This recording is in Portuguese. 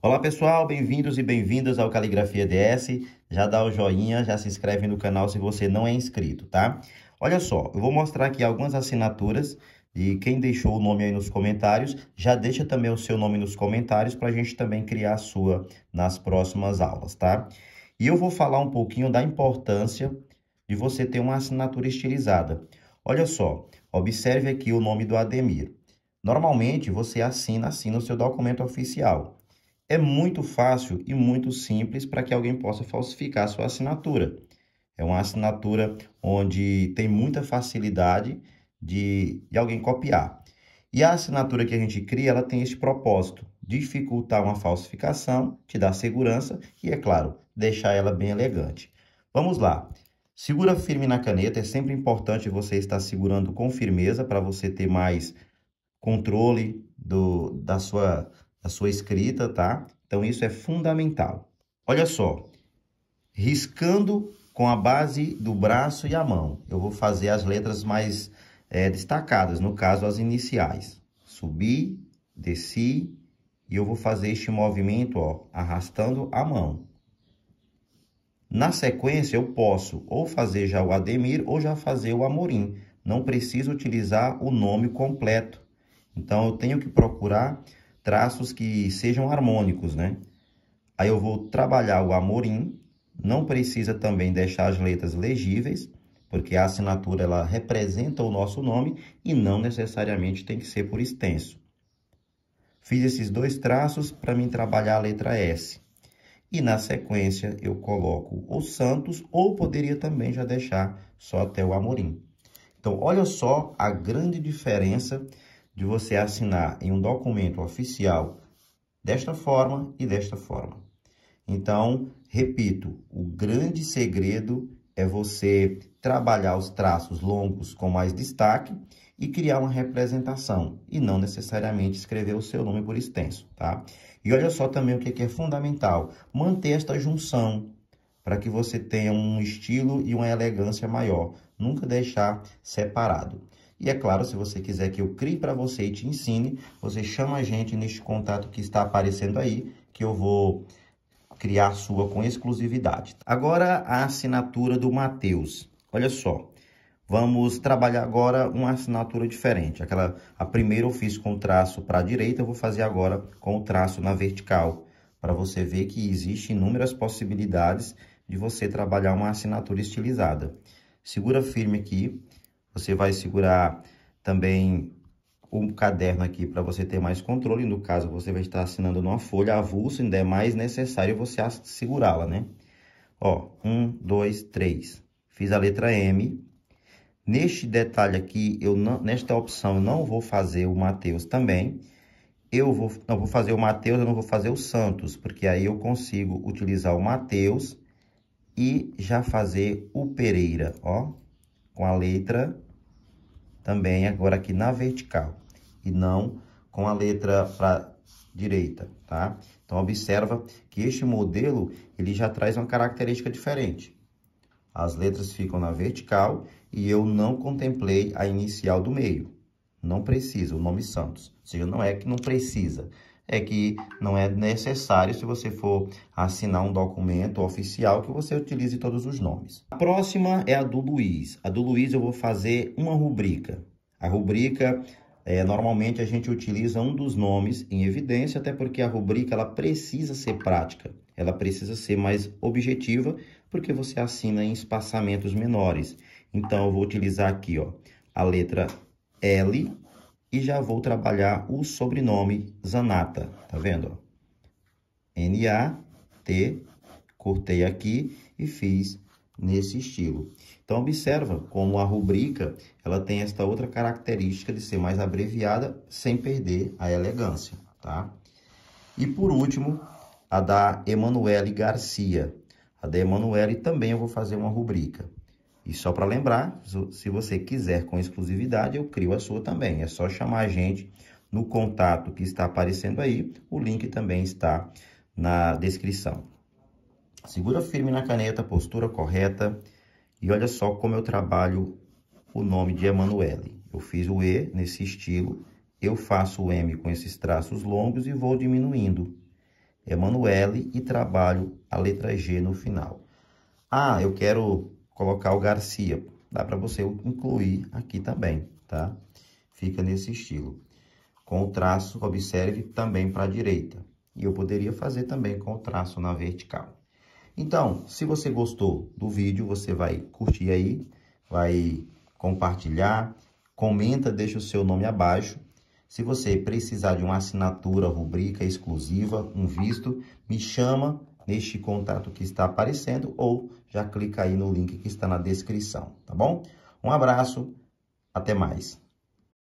Olá pessoal, bem-vindos e bem-vindas ao Caligrafia DS. Já dá o joinha, já se inscreve no canal se você não é inscrito, tá? Olha só, eu vou mostrar aqui algumas assinaturas e quem deixou o nome aí nos comentários, já deixa também o seu nome nos comentários para a gente também criar a sua nas próximas aulas, tá? E eu vou falar um pouquinho da importância de você ter uma assinatura estilizada. Olha só, observe aqui o nome do Ademir. Normalmente você assina, assina o seu documento oficial é muito fácil e muito simples para que alguém possa falsificar a sua assinatura. É uma assinatura onde tem muita facilidade de, de alguém copiar. E a assinatura que a gente cria, ela tem este propósito, dificultar uma falsificação, te dar segurança e, é claro, deixar ela bem elegante. Vamos lá. Segura firme na caneta, é sempre importante você estar segurando com firmeza para você ter mais controle do, da sua a sua escrita, tá? Então isso é fundamental. Olha só, riscando com a base do braço e a mão. Eu vou fazer as letras mais é, destacadas, no caso as iniciais. Subi, desci e eu vou fazer este movimento, ó, arrastando a mão. Na sequência, eu posso ou fazer já o Ademir ou já fazer o Amorim. Não preciso utilizar o nome completo. Então, eu tenho que procurar traços que sejam harmônicos, né? Aí eu vou trabalhar o amorim, não precisa também deixar as letras legíveis, porque a assinatura ela representa o nosso nome e não necessariamente tem que ser por extenso. Fiz esses dois traços para mim trabalhar a letra S. E na sequência eu coloco o Santos ou poderia também já deixar só até o Amorim. Então, olha só a grande diferença de você assinar em um documento oficial desta forma e desta forma. Então, repito, o grande segredo é você trabalhar os traços longos com mais destaque e criar uma representação e não necessariamente escrever o seu nome por extenso, tá? E olha só também o que é fundamental, manter esta junção para que você tenha um estilo e uma elegância maior, nunca deixar separado. E é claro, se você quiser que eu crie para você e te ensine, você chama a gente neste contato que está aparecendo aí, que eu vou criar sua com exclusividade. Agora a assinatura do Mateus. Olha só, vamos trabalhar agora uma assinatura diferente. Aquela, a primeira eu fiz com traço para a direita, eu vou fazer agora com o traço na vertical, para você ver que existem inúmeras possibilidades de você trabalhar uma assinatura estilizada. Segura firme aqui, você vai segurar também o um caderno aqui para você ter mais controle. No caso, você vai estar assinando numa folha avulsa, ainda é mais necessário você segurá-la, né? Ó, um, dois, três. Fiz a letra M. Neste detalhe aqui, eu não, nesta opção, eu não vou fazer o Mateus também. Eu vou, não vou fazer o Mateus, eu não vou fazer o Santos, porque aí eu consigo utilizar o Mateus e já fazer o Pereira, ó, com a letra também agora aqui na vertical e não com a letra para direita, tá? Então, observa que este modelo, ele já traz uma característica diferente. As letras ficam na vertical e eu não contemplei a inicial do meio. Não precisa, o nome Santos. Ou seja, não é que não precisa, é que não é necessário, se você for assinar um documento oficial, que você utilize todos os nomes. A próxima é a do Luiz. A do Luiz eu vou fazer uma rubrica. A rubrica, é, normalmente a gente utiliza um dos nomes em evidência, até porque a rubrica ela precisa ser prática, ela precisa ser mais objetiva, porque você assina em espaçamentos menores. Então, eu vou utilizar aqui ó, a letra L e já vou trabalhar o sobrenome Zanata, tá vendo? N-A-T, cortei aqui e fiz nesse estilo. Então, observa como a rubrica ela tem esta outra característica de ser mais abreviada sem perder a elegância, tá? E por último, a da Emanuele Garcia. A da Emanuele também eu vou fazer uma rubrica. E só para lembrar, se você quiser com exclusividade, eu crio a sua também. É só chamar a gente no contato que está aparecendo aí. O link também está na descrição. Segura firme na caneta, postura correta. E olha só como eu trabalho o nome de Emanuele. Eu fiz o E nesse estilo. Eu faço o M com esses traços longos e vou diminuindo. Emanuele e trabalho a letra G no final. Ah, eu quero colocar o Garcia. Dá para você incluir aqui também, tá? Fica nesse estilo. Com o traço, observe, também para a direita. E eu poderia fazer também com o traço na vertical. Então, se você gostou do vídeo, você vai curtir aí, vai compartilhar, comenta, deixa o seu nome abaixo. Se você precisar de uma assinatura, rubrica exclusiva, um visto, me chama neste contato que está aparecendo ou já clica aí no link que está na descrição, tá bom? Um abraço, até mais.